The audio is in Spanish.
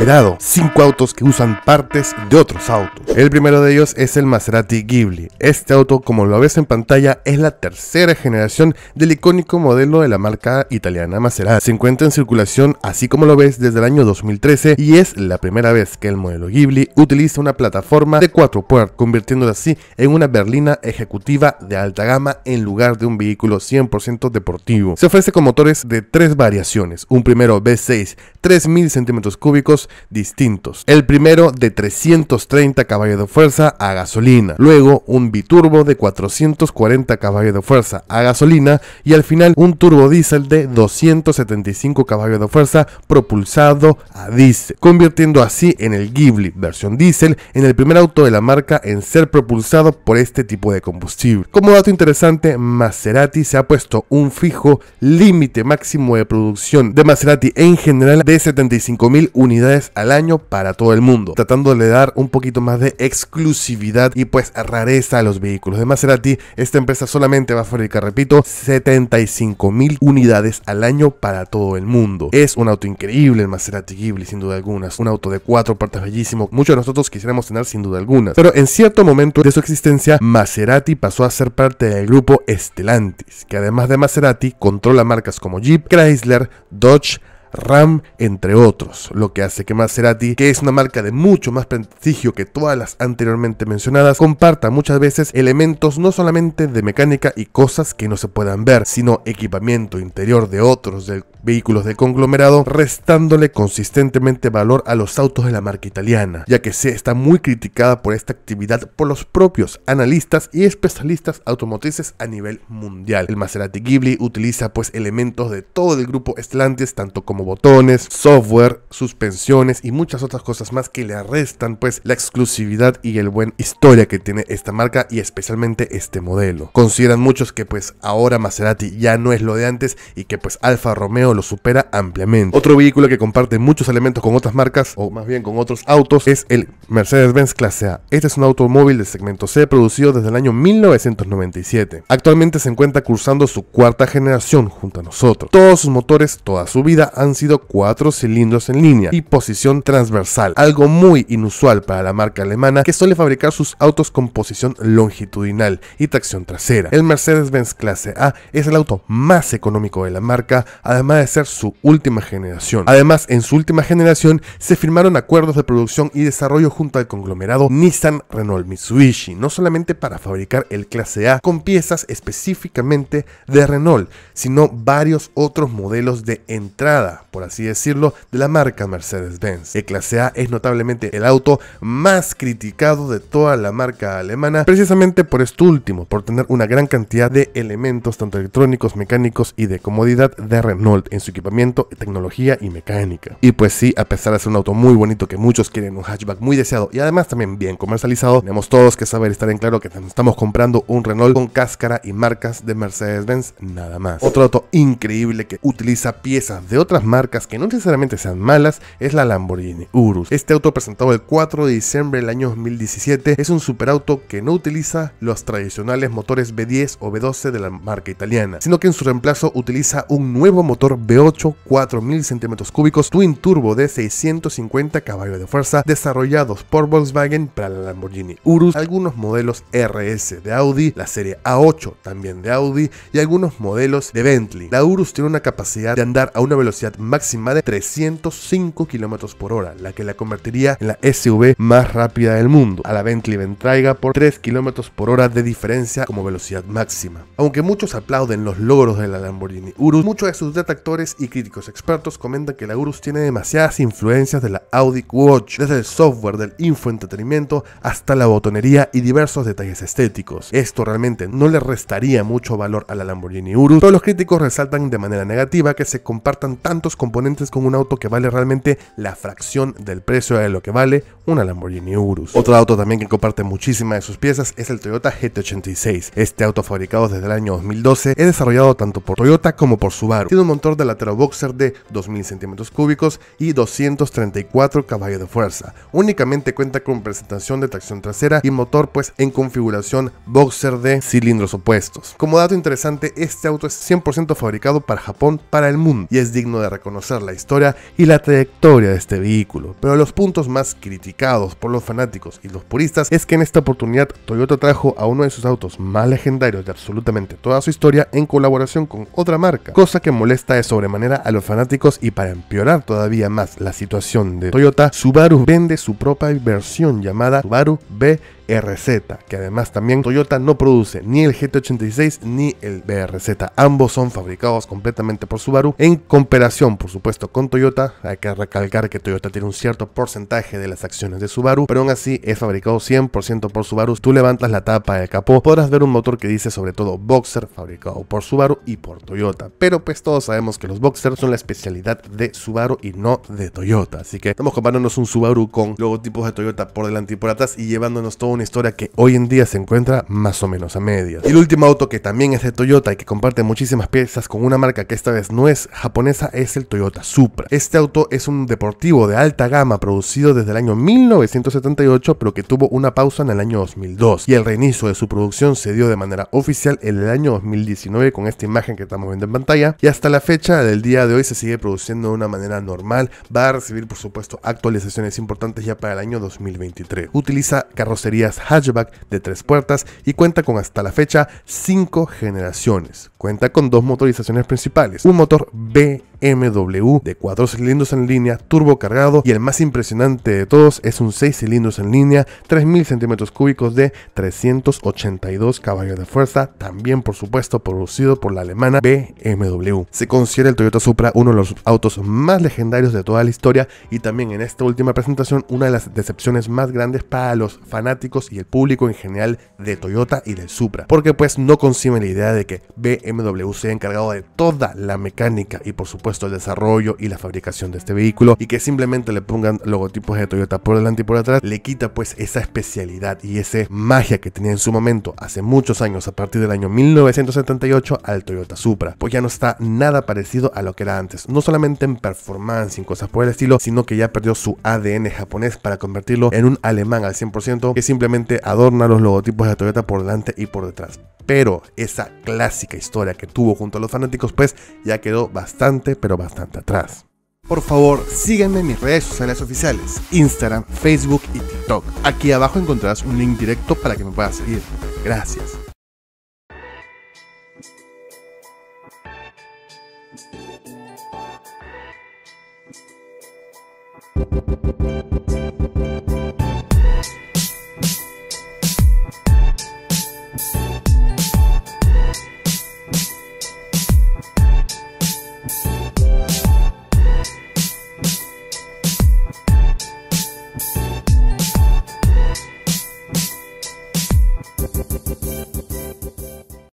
5 cinco autos que usan partes de otros autos. El primero de ellos es el Maserati Ghibli. Este auto, como lo ves en pantalla, es la tercera generación del icónico modelo de la marca italiana Maserati. Se encuentra en circulación así como lo ves desde el año 2013 y es la primera vez que el modelo Ghibli utiliza una plataforma de cuatro puertas, convirtiéndose así en una berlina ejecutiva de alta gama en lugar de un vehículo 100% deportivo. Se ofrece con motores de tres variaciones, un primero V6 3000 centímetros cúbicos distintos. El primero de 330 caballos de fuerza a gasolina, luego un biturbo de 440 caballos de fuerza a gasolina y al final un turbo diésel de 275 caballos de fuerza propulsado a diésel, convirtiendo así en el Ghibli versión diésel en el primer auto de la marca en ser propulsado por este tipo de combustible. Como dato interesante, Maserati se ha puesto un fijo límite máximo de producción de Maserati en general de 75.000 unidades al año para todo el mundo, tratando de dar un poquito más de exclusividad y pues rareza a los vehículos. De Maserati, esta empresa solamente va a fabricar, repito, 75 mil unidades al año para todo el mundo. Es un auto increíble el Maserati Ghibli, sin duda alguna. un auto de cuatro partes bellísimo. Muchos de nosotros quisiéramos tener, sin duda alguna. Pero en cierto momento de su existencia, Maserati pasó a ser parte del grupo Stellantis, que además de Maserati controla marcas como Jeep, Chrysler, Dodge, RAM, entre otros, lo que hace que Maserati, que es una marca de mucho más prestigio que todas las anteriormente mencionadas, comparta muchas veces elementos no solamente de mecánica y cosas que no se puedan ver, sino equipamiento interior de otros vehículos de conglomerado, restándole consistentemente valor a los autos de la marca italiana, ya que se está muy criticada por esta actividad por los propios analistas y especialistas automotrices a nivel mundial. El Maserati Ghibli utiliza pues elementos de todo el grupo Stellantis, tanto como botones, software, suspensiones y muchas otras cosas más que le arrestan pues la exclusividad y el buen historia que tiene esta marca y especialmente este modelo. Consideran muchos que pues ahora Maserati ya no es lo de antes y que pues Alfa Romeo lo supera ampliamente. Otro vehículo que comparte muchos elementos con otras marcas o más bien con otros autos es el Mercedes-Benz Clase A. Este es un automóvil de segmento C producido desde el año 1997. Actualmente se encuentra cursando su cuarta generación junto a nosotros. Todos sus motores, toda su vida han sido cuatro cilindros en línea y posición transversal, algo muy inusual para la marca alemana que suele fabricar sus autos con posición longitudinal y tracción trasera. El Mercedes-Benz Clase A es el auto más económico de la marca, además de ser su última generación. Además, en su última generación se firmaron acuerdos de producción y desarrollo junto al conglomerado Nissan Renault Mitsubishi, no solamente para fabricar el Clase A con piezas específicamente de Renault, sino varios otros modelos de entrada por así decirlo, de la marca Mercedes-Benz. El Clase A es notablemente el auto más criticado de toda la marca alemana, precisamente por esto último, por tener una gran cantidad de elementos tanto electrónicos, mecánicos y de comodidad de Renault en su equipamiento, tecnología y mecánica. Y pues sí, a pesar de ser un auto muy bonito que muchos quieren, un hatchback muy deseado y además también bien comercializado, tenemos todos que saber estar en claro que estamos comprando un Renault con cáscara y marcas de Mercedes-Benz nada más. Otro auto increíble que utiliza piezas de otras marcas que no necesariamente sean malas es la Lamborghini Urus. Este auto presentado el 4 de diciembre del año 2017 es un superauto que no utiliza los tradicionales motores V10 o V12 de la marca italiana, sino que en su reemplazo utiliza un nuevo motor V8 4000 centímetros cúbicos twin turbo de 650 caballos de fuerza desarrollados por Volkswagen para la Lamborghini Urus, algunos modelos RS de Audi, la serie A8 también de Audi y algunos modelos de Bentley. La Urus tiene una capacidad de andar a una velocidad máxima de 305 km por hora, la que la convertiría en la SUV más rápida del mundo. A la Bentley Bentayga por 3 km por hora de diferencia como velocidad máxima. Aunque muchos aplauden los logros de la Lamborghini Urus, muchos de sus detractores y críticos expertos comentan que la Urus tiene demasiadas influencias de la Audi Q8, desde el software del infoentretenimiento hasta la botonería y diversos detalles estéticos. Esto realmente no le restaría mucho valor a la Lamborghini Urus, pero los críticos resaltan de manera negativa que se compartan tantos componentes con un auto que vale realmente la fracción del precio de lo que vale una Lamborghini Urus. Otro auto también que comparte muchísimas de sus piezas es el Toyota GT86. Este auto fabricado desde el año 2012 es desarrollado tanto por Toyota como por Subaru. Tiene un motor de lateral boxer de 2000 centímetros cúbicos y 234 caballos de fuerza. Únicamente cuenta con presentación de tracción trasera y motor pues en configuración boxer de cilindros opuestos. Como dato interesante, este auto es 100% fabricado para Japón para el mundo y es digno de reconocer la historia y la trayectoria de este vehículo, pero los puntos más criticados por los fanáticos y los puristas es que en esta oportunidad Toyota trajo a uno de sus autos más legendarios de absolutamente toda su historia en colaboración con otra marca, cosa que molesta de sobremanera a los fanáticos y para empeorar todavía más la situación de Toyota, Subaru vende su propia versión llamada Subaru B RZ, que además también Toyota no produce ni el GT86 ni el BRZ. Ambos son fabricados completamente por Subaru. En comparación, por supuesto, con Toyota, hay que recalcar que Toyota tiene un cierto porcentaje de las acciones de Subaru, pero aún así es fabricado 100% por Subaru. Tú levantas la tapa del capó, podrás ver un motor que dice sobre todo Boxer, fabricado por Subaru y por Toyota. Pero pues todos sabemos que los Boxer son la especialidad de Subaru y no de Toyota. Así que estamos comparándonos un Subaru con logotipos de Toyota por delante y por atrás y llevándonos todo un historia que hoy en día se encuentra más o menos a medias. Y el último auto que también es de Toyota y que comparte muchísimas piezas con una marca que esta vez no es japonesa es el Toyota Supra. Este auto es un deportivo de alta gama producido desde el año 1978 pero que tuvo una pausa en el año 2002 y el reinicio de su producción se dio de manera oficial en el año 2019 con esta imagen que estamos viendo en pantalla y hasta la fecha del día de hoy se sigue produciendo de una manera normal, va a recibir por supuesto actualizaciones importantes ya para el año 2023. Utiliza carrocería hatchback de tres puertas y cuenta con hasta la fecha cinco generaciones. Cuenta con dos motorizaciones principales, un motor B BMW de 4 cilindros en línea, turbo cargado y el más impresionante de todos es un 6 cilindros en línea, 3000 centímetros cúbicos de 382 caballos de fuerza, también por supuesto producido por la alemana BMW. Se considera el Toyota Supra uno de los autos más legendarios de toda la historia y también en esta última presentación una de las decepciones más grandes para los fanáticos y el público en general de Toyota y del Supra, porque pues no conciben la idea de que BMW sea encargado de toda la mecánica y por supuesto el desarrollo y la fabricación de este vehículo y que simplemente le pongan logotipos de Toyota por delante y por atrás le quita pues esa especialidad y esa magia que tenía en su momento hace muchos años a partir del año 1978 al Toyota Supra pues ya no está nada parecido a lo que era antes no solamente en performance y cosas por el estilo sino que ya perdió su ADN japonés para convertirlo en un alemán al 100% que simplemente adorna los logotipos de Toyota por delante y por detrás pero esa clásica historia que tuvo junto a los fanáticos pues ya quedó bastante pero bastante atrás. Por favor, síganme en mis redes sociales oficiales, Instagram, Facebook y TikTok. Aquí abajo encontrarás un link directo para que me puedas seguir. Gracias.